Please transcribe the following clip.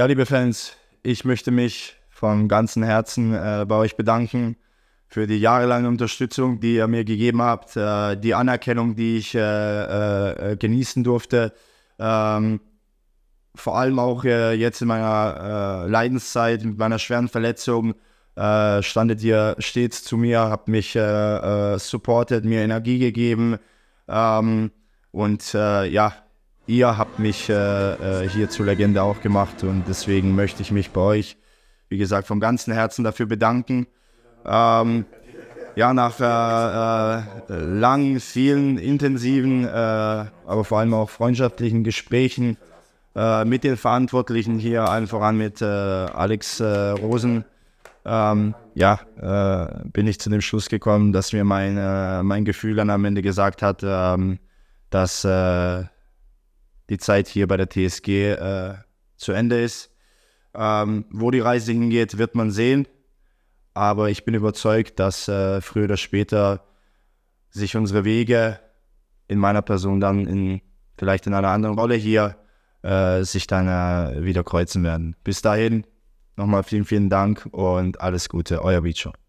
Ja, liebe Fans, ich möchte mich von ganzem Herzen äh, bei euch bedanken für die jahrelange Unterstützung, die ihr mir gegeben habt, äh, die Anerkennung, die ich äh, äh, äh genießen durfte. Ähm, vor allem auch äh, jetzt in meiner Leidenszeit, mit meiner schweren Verletzung, standet ihr stets zu mir, habt mich supportet, mir Energie gegeben. Ähm, und ja, Ihr habt mich äh, äh hier zur Legende auch gemacht und deswegen möchte ich mich bei euch, wie gesagt, vom ganzen Herzen dafür bedanken. Ähm, ja, nach äh, äh, langen, vielen, intensiven, äh, aber vor allem auch freundschaftlichen Gesprächen äh, mit den Verantwortlichen hier, allen voran mit Alex Rosen, ähm, ja, äh, bin ich zu dem Schluss gekommen, dass mir mein, äh, mein Gefühl dann am Ende gesagt hat, ähm, dass äh, die Zeit hier bei der TSG äh, zu Ende ist. Ähm, wo die Reise hingeht, wird man sehen. Aber ich bin überzeugt, dass äh, früher oder später sich unsere Wege in meiner Person dann in, vielleicht in einer anderen Rolle hier äh, sich dann äh, wieder kreuzen werden. Bis dahin nochmal vielen, vielen Dank und alles Gute, euer Bicho.